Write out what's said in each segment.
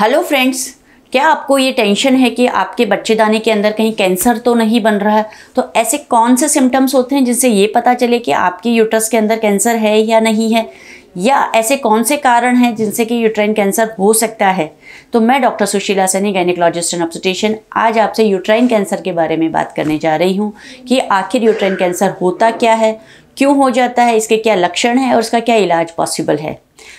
hello friends क्या आपको ये टेंशन है कि आपके बच्चेदानी के अंदर कहीं कैंसर तो नहीं बन रहा है तो ऐसे कौन से सिम्टम्स होते हैं जिनसे ये पता चले कि आपके यूट्रस के अंदर कैंसर है या नहीं है या ऐसे कौन से कारण हैं जिनसे कि यूट्राइन कैंसर हो सकता है तो मैं doctor Sushila Saini gynaecologist and obstetrician आज आपसे यूट्राइन कैंसर के बारे में बात करने जा रही हूँ कि आखिर यूट्राइन कैंसर होता क्या है क्यों हो जाता है इसके क्या लक्षण हैं और इसका क्या इलाज पॉसिबल है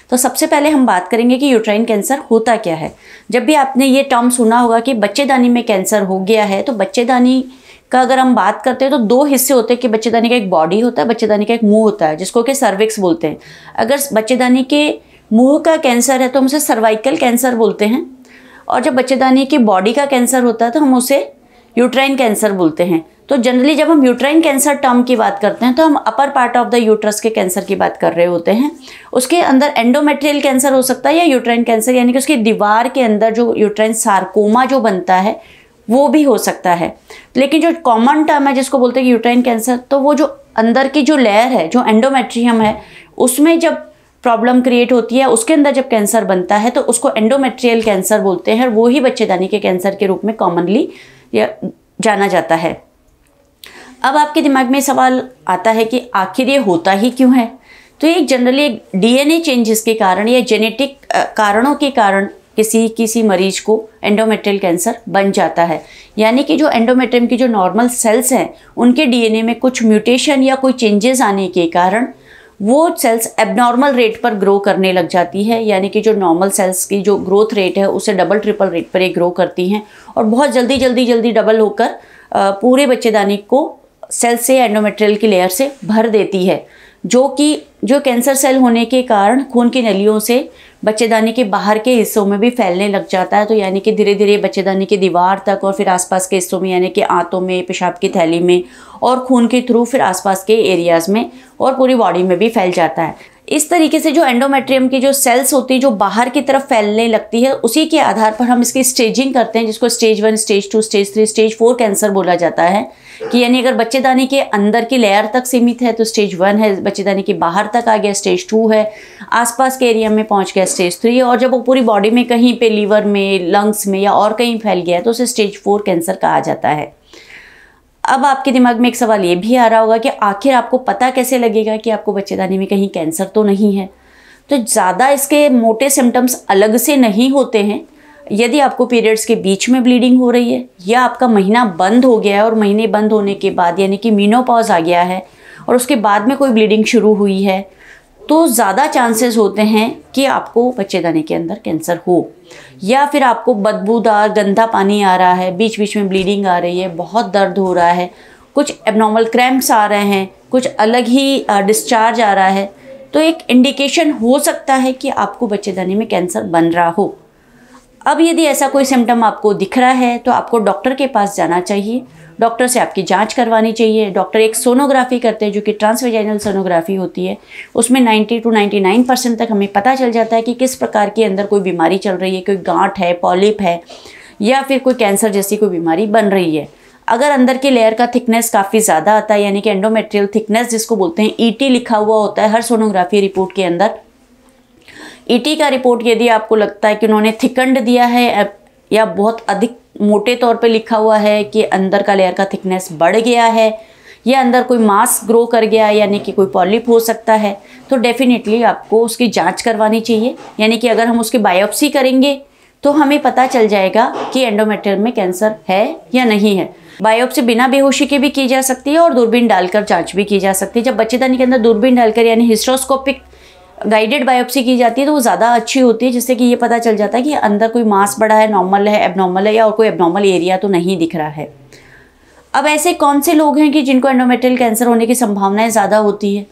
तो सबसे पहले हम बात करेंगे कि यूट्राइन कैंसर होता क्या है जब भी आपने ये टर्म सुना होगा कि बच्चेदानी में कैंसर हो गया है तो बच्चेदानी का अगर हम बात करते हैं तो दो हिस्से होते हैं कि बच्चेदानी का एक बॉडी होता है बच्चेदानी का एक मुंह होता है जिसको कि सर्विक्स बोलते हैं अगर बच्चेदानी के मुंह का कैंसर है तो हम उसे सर्वाइकल कैंसर बोलते हैं और जब बच्चेदानी की बॉडी का कैंसर होता है तो हम उसे यूट्राइन कैंसर बोलते हैं तो जनरली जब हम यूट्राइन कैंसर टर्म की बात करते हैं तो हम upper part of the uterus के कैंसर की बात कर रहे होते हैं उसके अंदर एंडोमेट्रियल कैंसर हो सकता है या यूट्राइन कैंसर यानी कि उसकी दीवार के अंदर जो यूट्राइन सार्कोमा जो बनता है वो भी हो सकता है लेकिन जो कॉमन टर्म है जिसको बोलते हैं यूट्राइन कैंसर तो वो जो अंदर की जो लेयर है जो एंडोमेट्रियम है उसमें जब प्रॉब्लम क्रिएट होती है उसके अंदर जब कैंसर बनता है तो उसको एंडोमेट्रियल कैंसर बोलते हैं और वो ही बच्चेदानी के कैंसर के रूप में कॉमनली जाना जाता है अब आपके दिमाग में सवाल आता है कि आखिर ये होता ही क्यों है तो ये जनरली डीएनए चेंजेस के कारण या जेनेटिक कारणों के कारण किसी किसी मरीज को एंडोमेट्रियल कैंसर बन जाता है यानी कि जो एंडोमेट्रियम की जो नॉर्मल सेल्स हैं उनके डीएनए में कुछ म्यूटेशन या कोई चेंजेस आने के कारण वो सेल्स एबनॉर्मल रेट पर ग्रो करने लग जाती है यानी कि जो नॉर्मल सेल्स की जो ग्रोथ रेट है उसे डबल ट्रिपल रेट पर ये ग्रो करती हैं और बहुत जल्दी जल्दी जल्दी डबल होकर पूरे बच्चेदानी को सेल से एंडोमेट्रियल की लेयर से भर देती है जो कि जो कैंसर सेल होने के कारण खून की नलियों से बच्चेदानी के बाहर के हिस्सों में भी फैलने लग जाता है तो यानी कि धीरे धीरे बच्चेदानी की दीवार तक और फिर आसपास के हिस्सों में यानी कि आंतों में पेशाब की थैली में और खून के थ्रू फिर आसपास के एरियाज़ में और पूरी बॉडी में भी फैल जाता है इस तरीके से जो एंडोमेट्रियम की जो सेल्स होती है जो बाहर की तरफ फैलने लगती है उसी के आधार पर हम इसकी स्टेजिंग करते हैं जिसको stage one stage two stage three stage four cancer बोला जाता है कि यानी अगर बच्चेदानी के अंदर की लेयर तक सीमित है तो स्टेज वन है बच्चेदानी के बाहर तक आ गया स्टेज टू है आसपास के एरिया में पहुँच गया स्टेज थ्री और जब वो पूरी बॉडी में कहीं पर लीवर में लंग्स में या और कहीं फैल गया है तो उसे स्टेज फोर कैंसर कहा जाता है अब आपके दिमाग में एक सवाल ये भी आ रहा होगा कि आखिर आपको पता कैसे लगेगा कि आपको बच्चेदानी में कहीं कैंसर तो नहीं है तो ज़्यादा इसके मोटे सिम्टम्स अलग से नहीं होते हैं यदि आपको पीरियड्स के बीच में ब्लीडिंग हो रही है या आपका महीना बंद हो गया है और महीने बंद होने के बाद यानी कि मीनोपॉज आ गया है और उसके बाद में कोई ब्लीडिंग शुरू हुई है तो ज़्यादा चांसेस होते हैं कि आपको दाने के अंदर कैंसर हो या फिर आपको बदबूदार गंदा पानी आ रहा है बीच बीच में ब्लीडिंग आ रही है बहुत दर्द हो रहा है कुछ एबनॉर्मल क्रैम्प्स आ रहे हैं कुछ अलग ही डिस्चार्ज आ रहा है तो एक इंडिकेशन हो सकता है कि आपको बच्चेदानी में कैंसर बन रहा हो अब यदि ऐसा कोई सिम्टम आपको दिख रहा है तो आपको डॉक्टर के पास जाना चाहिए डॉक्टर से आपकी जांच करवानी चाहिए डॉक्टर एक सोनोग्राफी करते हैं जो कि ट्रांसवेजाइनल सोनोग्राफी होती है उसमें 90 टू 99 परसेंट तक हमें पता चल जाता है कि किस प्रकार के अंदर कोई बीमारी चल रही है कोई गांठ है पॉलिप है या फिर कोई कैंसर जैसी कोई बीमारी बन रही है अगर अंदर के लेयर का थिकनेस काफ़ी ज़्यादा आता है यानी कि एंडोमेट्रियल थिकनेस जिसको बोलते हैं ई e लिखा हुआ होता है हर सोनोग्राफी रिपोर्ट के अंदर ईटी e का रिपोर्ट यदि आपको लगता है कि उन्होंने थिकंड दिया है या बहुत अधिक मोटे तौर पे लिखा हुआ है कि अंदर का लेयर का थिकनेस बढ़ गया है या अंदर कोई मास ग्रो कर गया है यानी कि कोई पॉलिप हो सकता है तो डेफिनेटली आपको उसकी जांच करवानी चाहिए यानी कि अगर हम उसकी बायोप्सी करेंगे तो हमें पता चल जाएगा कि एंडोमेट्रियल में कैंसर है या नहीं है बायोप्सी बिना बेहोशी के भी की जा सकती है और दूरबीन डालकर जांच भी की जा सकती है जब बच्चेदानी के अंदर दूरबीन डालकर यानी हिस्ट्रोस्कोपिक गाइडेड बायोप्सी की जाती है तो वो ज़्यादा अच्छी होती है जिससे कि ये पता चल जाता है कि अंदर कोई मांस बड़ा है नॉर्मल है एबनॉर्मल है या और कोई एबनॉर्मल एरिया तो नहीं दिख रहा है अब ऐसे कौन से लोग हैं कि जिनको एंडोमेट्रियल कैंसर होने की संभावनाएं ज़्यादा होती है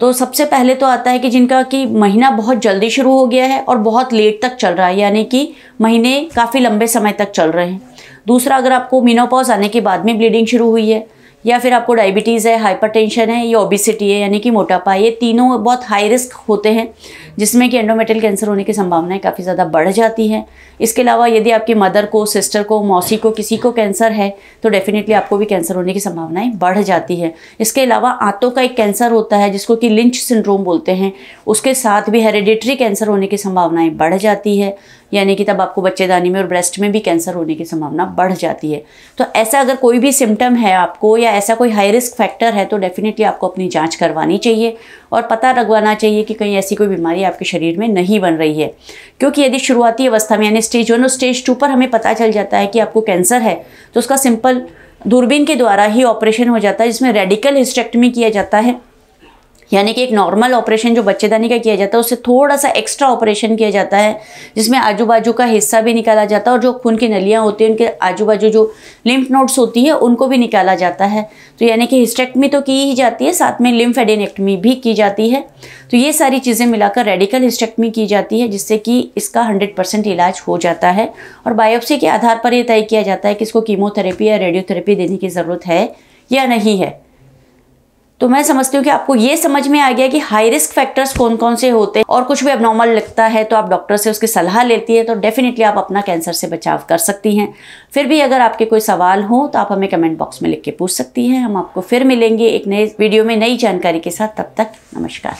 तो सबसे पहले तो आता है कि जिनका कि महीना बहुत जल्दी शुरू हो गया है और बहुत लेट तक चल रहा है यानी कि महीने काफ़ी लंबे समय तक चल रहे हैं दूसरा अगर आपको मीनोपॉज आने के बाद में ब्लीडिंग शुरू हुई है या फिर आपको डायबिटीज़ है हाइपरटेंशन है या ओबिसिटी है यानी कि मोटापा ये तीनों बहुत हाई रिस्क होते हैं जिसमें कि एंडोमेटल कैंसर होने की संभावनाएं काफ़ी ज़्यादा बढ़ जाती हैं इसके अलावा यदि आपकी मदर को सिस्टर को मौसी को किसी को कैंसर है तो डेफिनेटली आपको भी कैंसर होने की संभावनाएँ बढ़ जाती है इसके अलावा आँतों का एक कैंसर होता है जिसको कि लिंच सिंड्रोम बोलते हैं उसके साथ भी हेरिडिटरी कैंसर होने की संभावनाएँ बढ़ जाती है यानी कि तब आपको बच्चेदानी में और ब्रेस्ट में भी कैंसर होने की संभावना बढ़ जाती है तो ऐसा अगर कोई भी सिम्टम है आपको या ऐसा कोई हाई रिस्क फैक्टर है तो डेफिनेटली आपको अपनी जांच करवानी चाहिए और पता लगवाना चाहिए कि कहीं ऐसी कोई बीमारी आपके शरीर में नहीं बन रही है क्योंकि यदि शुरुआती अवस्था में यानी स्टेज वन और स्टेज टू पर हमें पता चल जाता है कि आपको कैंसर है तो उसका सिंपल दूरबीन के द्वारा ही ऑपरेशन हो जाता है जिसमें रेडिकल हिस्टेक्टमी किया जाता है यानी कि एक नॉर्मल ऑपरेशन जो बच्चेदानी का किया जाता है उससे थोड़ा सा एक्स्ट्रा ऑपरेशन किया जाता है जिसमें आजू बाजू का हिस्सा भी निकाला जाता है और जो खून की नलियाँ होती हैं उनके आजू बाजू जो लिम्फ नोड्स होती है उनको भी निकाला जाता है तो यानी कि हिस्टेक्टमी तो की ही जाती है साथ में लिम्फ एडेनेक्टमी भी की जाती है तो ये सारी चीज़ें मिलाकर रेडिकल हिस्टेक्टमी की जाती है जिससे कि इसका हंड्रेड इलाज हो जाता है और बायोप्सी के आधार पर यह तय किया जाता है कि इसको कीमोथेरेपी या रेडियोथेरेपी देने की ज़रूरत है या नहीं है तो मैं समझती हूँ कि आपको ये समझ में आ गया कि हाई रिस्क फैक्टर्स कौन कौन से होते हैं और कुछ भी अबनॉर्मल लगता है तो आप डॉक्टर से उसकी सलाह लेती है तो डेफिनेटली आप अपना कैंसर से बचाव कर सकती हैं फिर भी अगर आपके कोई सवाल हो तो आप हमें कमेंट बॉक्स में लिख के पूछ सकती हैं हम आपको फिर मिलेंगे एक नए वीडियो में नई जानकारी के साथ तब तक नमस्कार